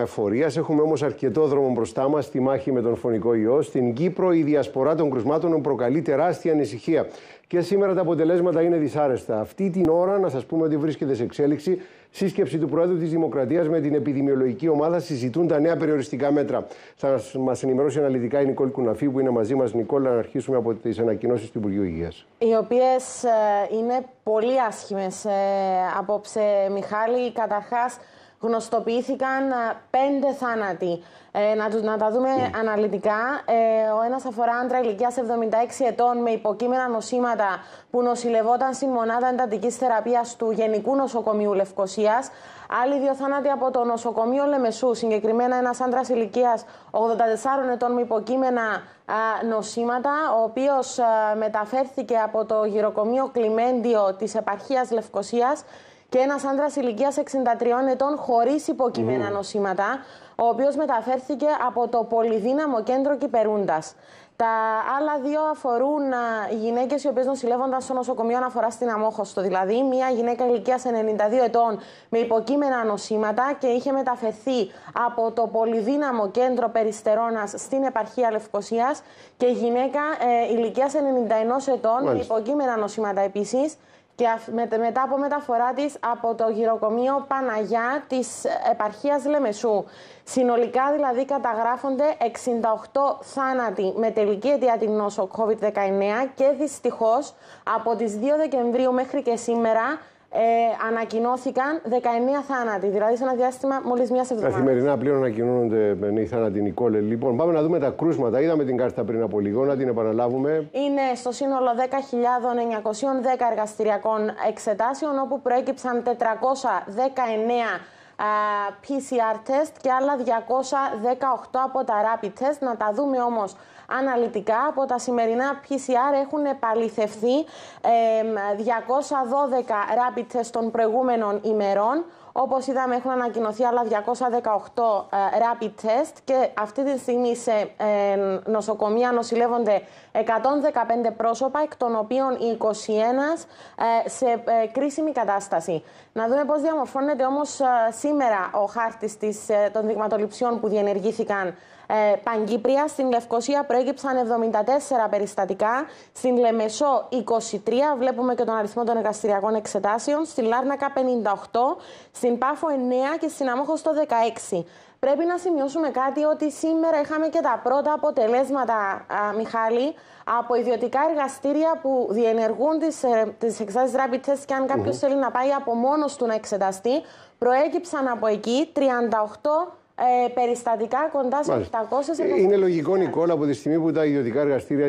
εφορίας. Έχουμε όμως αρκετό δρόμο μπροστά μας στη μάχη με τον φωνικό ιό. Στην Κύπρο, η διασπορά των κρουσμάτων προκαλεί τεράστια ανησυχία. Και σήμερα τα αποτελέσματα είναι δυσάρεστα. Αυτή την ώρα, να σας πούμε ότι βρίσκεται σε εξέλιξη σύσκεψη του Προέδρου της Δημοκρατίας με την επιδημιολογική ομάδα. Συζητούν τα νέα περιοριστικά μέτρα. Θα μας ενημερώσει αναλυτικά η Νικόλ Κουναφή, που είναι μαζί μας. Νικόλ, να αρχίσουμε από τις ανακοινώσεις του Υπουργείου Υγείας. Οι οποίες ε, είναι πολύ άσχημες ε, απόψε, Μιχάλη. Καταρχάς, γνωστοποιήθηκαν ε, πέντε θάνατοι. Ε, να, τους, να τα δούμε αναλυτικά. Ε, ο ένας αφορά άντρα ηλικίας 76 ετών με υποκείμενα νοσήματα που νοσηλευόταν στη μονάδα εντατικής θεραπείας του Γενικού Νοσοκομείου Λευκοσίας. Άλλοι δύο θάνατοι από το νοσοκομείο Λεμεσού, συγκεκριμένα ένας άντρας ηλικίας 84 ετών με υποκείμενα νοσήματα, ο οποίος μεταφέρθηκε από το γυροκομείο Κλιμέντιο της επαρχίας Λευκοσίας και ένας άντρας ηλικίας 63 ετών χωρίς υποκειμένα νοσήματα, ο οποίος μεταφέρθηκε από το Πολυδύναμο Κέντρο Κυπερούντας. Τα άλλα δύο αφορούν γυναίκες οι οποίες νοσηλεύονταν στο νοσοκομείο αναφορά στην Αμόχωστο. Δηλαδή, μια γυναίκα ηλικίας 92 ετών με υποκείμενα νοσήματα και είχε μεταφερθεί από το Πολυδύναμο Κέντρο Περιστερώνας στην επαρχία Λευκοσίας και γυναίκα ε, ηλικίας 91 ετών με υποκείμενα νοσήματα επίσης και μετά από μεταφορά της από το γυροκομείο Παναγιά της επαρχίας Λεμεσού. Συνολικά δηλαδή καταγράφονται 68 θάνατοι με τελική αιτία την νόσο COVID-19 και δυστυχώς από τις 2 Δεκεμβρίου μέχρι και σήμερα ε, ανακοινώθηκαν 19 θάνατοι, δηλαδή σε ένα διάστημα μόλις μιας εβδομάδας. Καθημερινά πλέον ανακοινώνονται ε, οι θάνατοι, Νικόλε. Λοιπόν, πάμε να δούμε τα κρούσματα. Είδαμε την κάρτα πριν από λίγο, να την επαναλάβουμε. Είναι στο σύνολο 10.910 εργαστηριακών εξετάσεων, όπου προέκυψαν 419 PCR test και άλλα 218 από τα rapid test. Να τα δούμε όμως αναλυτικά. Από τα σημερινά PCR έχουν επαληθευθεί 212 rapid test των προηγούμενων ημερών. Όπως είδαμε έχουν ανακοινωθεί άλλα 218 ε, rapid test και αυτή τη στιγμή σε νοσοκομεία νοσηλεύονται 115 πρόσωπα, εκ των οποίων 21 ε, σε ε, κρίσιμη κατάσταση. Να δούμε πώς διαμορφώνεται όμως σήμερα ο χάρτης ε, των δειγματοληψιών που διενεργήθηκαν ε, πανκύπρια. Στην Λευκοσία προέκυψαν 74 περιστατικά. Στην Λεμεσό 23. Βλέπουμε και τον αριθμό των εργαστηριακών εξετάσεων. Στην Λάρνακα 58. Στην Πάφο 9 και στην Αμόχωστο 16. Πρέπει να σημειώσουμε κάτι ότι σήμερα είχαμε και τα πρώτα αποτελέσματα, α, Μιχάλη, από ιδιωτικά εργαστήρια που διενεργούν τις, ε, τις rapid και αν καποιος θέλει να πάει από μόνος του να εξεταστεί, προέκυψαν από εκεί 38 ε, περιστατικά κοντά σε 700. Ε, είναι λογικό, Νικόλα, από τη στιγμή που τα ιδιωτικά εργαστήρια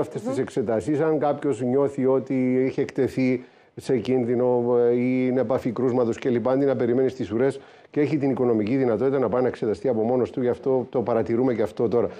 αυτέ αυτές mm-hmm. αν κάποιος νιώθει ότι είχε εκτεθεί σε κίνδυνο ε, ή είναι επαφή κρούσματο κλπ. Αντί να περιμένεις στις ουρές και έχει την οικονομική δυνατότητα να πάει να εξεταστεί από μόνος του. Γι' αυτό το παρατηρούμε και αυτό τώρα.